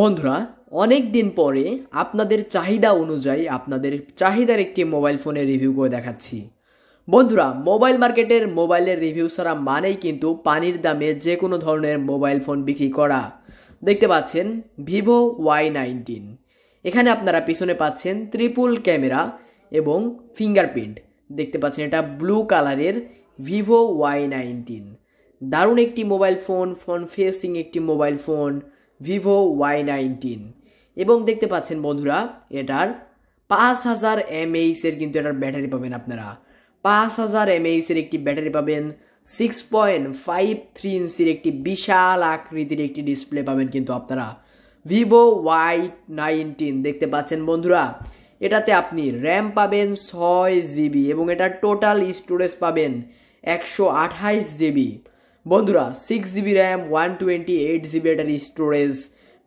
বন্ধুরা অনেক দিন পরে আপনাদের চাহিদা অনুযায়ী আপনাদের চাহিদার একটি মোবাইল ফোনের রিভিউ করে দেখাচ্ছি বন্ধুরা মোবাইল মার্কেটের মোবাইলের রিভিউ ছাড়া মানেই কিন্তু পানির দামে যে কোনো ধরনের মোবাইল ফোন বিক্রি করা দেখতে পাচ্ছেন ভিভো ওয়াই নাইনটিন এখানে আপনারা পিছনে পাচ্ছেন ত্রিপুল ক্যামেরা এবং ফিঙ্গারপ্রিন্ট দেখতে পাচ্ছেন এটা ব্লু কালারের ভিভো ওয়াই নাইনটিন দারুণ একটি মোবাইল ফোন ফোন ফেসিং একটি mobile phone Vivo Y nineteen এবং দেখতে পাচ্ছেন বন্ধুরা এটার পাঁচ হাজার এমএইসের কিন্তু এটার ব্যাটারি পাবেন আপনারা পাঁচ হাজার এমএইসের একটি ব্যাটারি পাবেন সিক্স পয়েন্ট ফাইভ থ্রি ইঞ্চির একটি বিশাল আকৃতির একটি ডিসপ্লে পাবেন কিন্তু আপনারা ভিভো ওয়াই নাইনটিন দেখতে পাচ্ছেন বন্ধুরা এটাতে আপনি র্যাম পাবেন ছয় জিবি এবং এটার টোটাল স্টোরেজ পাবেন একশো আঠাইশ জিবি বন্ধুরা six GB RAM one twenty eight GB battery storage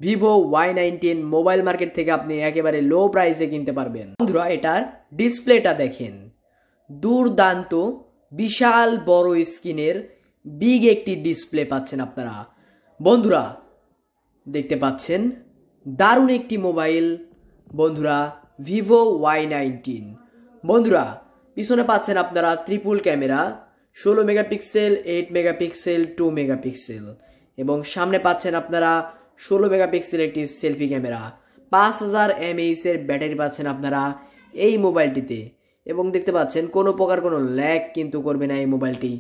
Vivo Y nineteen mobile market থেকে আপনি একেবারে লো প্রাইসে কিনতে পারবেন বন্ধুরা এটার ডিসপ্লেটা দেখেন দুর্দান্ত বিশাল বড় স্ক্রিনের বিগ একটি ডিসপ্লে পাচ্ছেন আপনারা বন্ধুরা দেখতে পাচ্ছেন দারুণ একটি মোবাইল বন্ধুরা ভিভো ওয়াই নাইনটিন বন্ধুরা পিছনে পাচ্ছেন আপনারা ত্রিপুল ক্যামেরা ষোলো megapixel eight megapixel two megapixel এবং সামনে পাচ্ছেন আপনারা ষোলো মেগাপিক্সেল একটি সেলফি ক্যামেরা পাঁচ হাজার এমএইসের ব্যাটারি পাচ্ছেন আপনারা এই মোবাইলটিতে এবং দেখতে পাচ্ছেন কোনো প্রকার কোনো ল্যাগ কিন্তু করবে না এই মোবাইলটি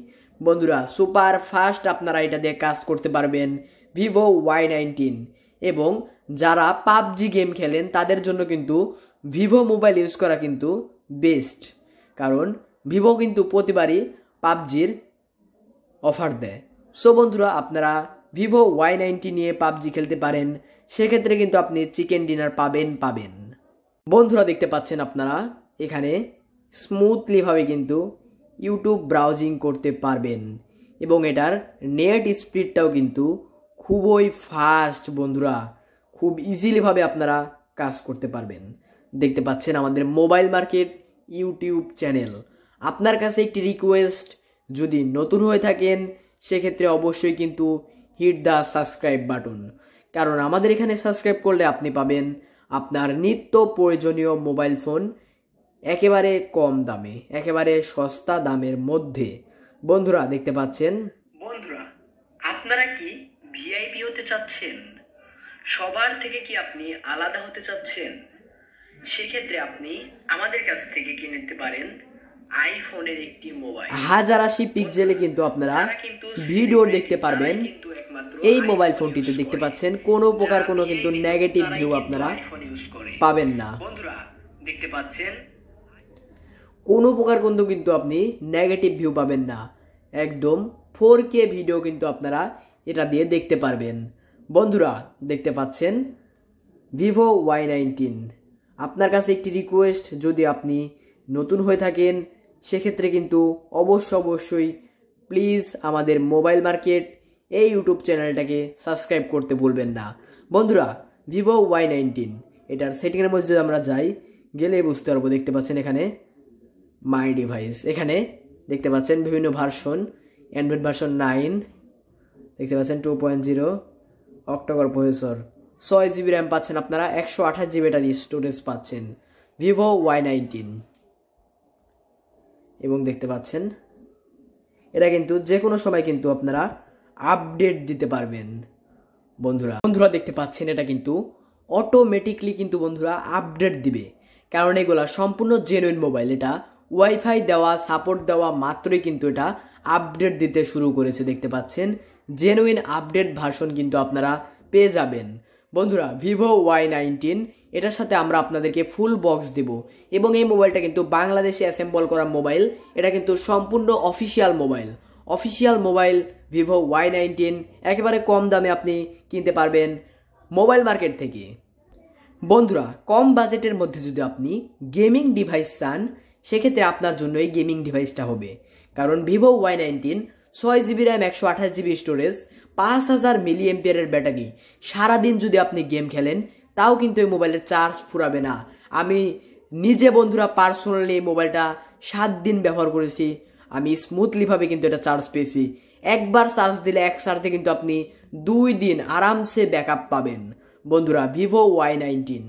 বন্ধুরা সুপার ফাস্ট আপনারা এটা দিয়ে কাজ করতে পারবেন ভিভো ওয়াই নাইনটিন এবং যারা পাবজি গেম খেলেন তাদের জন্য কিন্তু ভিভো মোবাইল ইউজ করা কিন্তু বেস্ট কারণ ভিভো কিন্তু প্রতিবারই পাবজির অফার দেয় সো বন্ধুরা আপনারা ভিভো ওয়াই নাইনটি নিয়ে পাবজি খেলতে পারেন সেক্ষেত্রে কিন্তু আপনি চিকেন ডিনার পাবেন পাবেন বন্ধুরা দেখতে পাচ্ছেন আপনারা এখানে স্মুথলিভাবে কিন্তু ইউটিউব ব্রাউজিং করতে পারবেন এবং এটার নেট স্পিডটাও কিন্তু খুবই ফাস্ট বন্ধুরা খুব ইজিলিভাবে আপনারা কাজ করতে পারবেন দেখতে পাচ্ছেন আমাদের মোবাইল মার্কেট ইউটিউব চ্যানেল আপনার কাছে একটি রিকোয়েস্ট যদি নতুন হয়ে থাকেন সেক্ষেত্রে অবশ্যই কিন্তু হিট দ্য সাবস্ক্রাইব বাটন কারণ আমাদের এখানে সাবস্ক্রাইব করলে আপনি পাবেন আপনার নিত্য প্রয়োজনীয় মোবাইল ফোন একেবারে কম দামে একেবারে সস্তা দামের মধ্যে বন্ধুরা দেখতে পাচ্ছেন বন্ধুরা আপনারা কি ভিআইপি হতে চাচ্ছেন সবার থেকে কি আপনি আলাদা হতে চাচ্ছেন সেক্ষেত্রে আপনি আমাদের কাছ থেকে কিনে নিতে পারেন আইফোনের একটি মোবাইল হাজার আশি পিক্সেলে কিন্তু আপনারা ভিডিও দেখতে পারবেন এই মোবাইল ফোনটিতে দেখতে পাচ্ছেন কোনো প্রকার কোনো কিন্তু নেগেটিভ ভিউ আপনারা পাবেন না বন্ধুরা দেখতে পাচ্ছেন কোনো প্রকার কোনো কিন্তু আপনি নেগেটিভ ভিউ পাবেন না একদম ফোর কে ভিডিও কিন্তু আপনারা এটা দিয়ে দেখতে পারবেন বন্ধুরা দেখতে পাচ্ছেন ভিভো ওয়াই নাইনটিন আপনার কাছে একটি রিকোয়েস্ট যদি আপনি নতুন হয়ে থাকেন সেক্ষেত্রে কিন্তু অবশ্য অবশ্যই প্লিজ আমাদের মোবাইল মার্কেট এই ইউটিউব চ্যানেলটাকে সাবস্ক্রাইব করতে ভুলবেন না বন্ধুরা ভিভো ওয়াই নাইনটিন এটার সেটিংয়ের মধ্যে যদি আমরা যাই গেলে বুঝতে পারবো দেখতে পাচ্ছেন এখানে মাই ডিভাইস এখানে দেখতে পাচ্ছেন বিভিন্ন ভার্সন অ্যান্ড্রয়েড ভার্সন নাইন দেখতে পাচ্ছেন two point zero October processor ছয় জিবি র্যাম পাচ্ছেন আপনারা একশো আঠাশ জিবি এটার স্টোরেজ পাচ্ছেন ভিভো ওয়াই নাইনটিন এবং দেখতে পাচ্ছেন এটা কিন্তু যে কোনো সময় কিন্তু আপনারা আপডেট দিতে পারবেন বন্ধুরা বন্ধুরা দেখতে পাচ্ছেন এটা কিন্তু অটোমেটিকলি কিন্তু বন্ধুরা আপডেট দিবে কারণ এগুলা সম্পূর্ণ জেনুইন মোবাইল এটা ওয়াইফাই দেওয়া সাপোর্ট দেওয়া মাত্রই কিন্তু এটা আপডেট দিতে শুরু করেছে দেখতে পাচ্ছেন জেনুইন আপডেট ভার্সন কিন্তু আপনারা পেয়ে যাবেন বন্ধুরা ভিভো ওয়াই নাইনটিন এটার সাথে আমরা আপনাদেরকে ফুল বক্স দেব এবং এই মোবাইলটা কিন্তু বাংলাদেশে অ্যাসেম্বল করা মোবাইল এটা কিন্তু সম্পূর্ণ official mobile official mobile Vivo Y nineteen একেবারে কম দামে আপনি কিনতে পারবেন মোবাইল মার্কেট থেকে বন্ধুরা কম বাজেটের মধ্যে যদি আপনি গেমিং ডিভাইস চান সেক্ষেত্রে আপনার জন্য এই গেমিং ডিভাইসটা হবে কারণ ভিভো ওয়াই নাইনটিন ছয় জিবি র্যাম একশো আঠাশ জিবি স্টোরেজ পাঁচ হাজার মিলি ব্যাটারি সারাদিন যদি আপনি গেম খেলেন তাও কিন্তু এই মোবাইলের চার্জ ফুরাবে না আমি নিজে বন্ধুরা পার্সোনালি এই মোবাইলটা সাত দিন ব্যবহার করেছি আমি স্মুথলিভাবে কিন্তু এটা চার্জ পেয়েছি একবার চার্জ দিলে এক চার্জে কিন্তু আপনি দুই দিন আরামসে ব্যাক পাবেন বন্ধুরা ভিভো ওয়াই নাইনটিন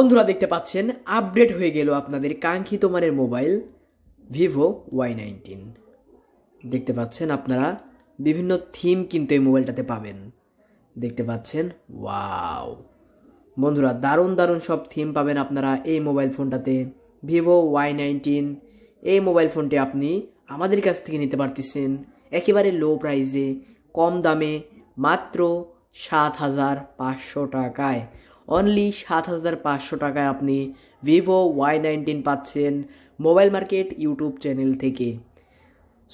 বন্ধুরা দেখতে পাচ্ছেন আপডেট হয়ে গেল আপনাদের কাঙ্ক্ষিত মানের মোবাইল ভিভো ওয়াই নাইনটিন দেখতে পাচ্ছেন আপনারা বিভিন্ন থিম কিন্তু এই মোবাইলটাতে পাবেন দেখতে পাচ্ছেন ওয়াও বন্ধুরা দারুণ দারুণ সব থিম পাবেন আপনারা এই মোবাইল ফোনটাতে ভিভো ওয়াই নাইনটিন এই মোবাইল ফোনটি আপনি আমাদের কাছ থেকে নিতে পারতেছেন একেবারে লো প্রাইজে কম দামে মাত্র সাত হাজার পাঁচশো টাকায় অনলি সাত হাজার পাঁচশো টাকায় আপনি ভিভো ওয়াই নাইনটিন পাচ্ছেন মোবাইল মার্কেট ইউটিউব চ্যানেল থেকে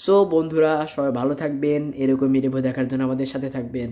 সো বন্ধুরা সবাই ভালো থাকবেন এরকম ভিডিও দেখার জন্য আমাদের সাথে থাকবেন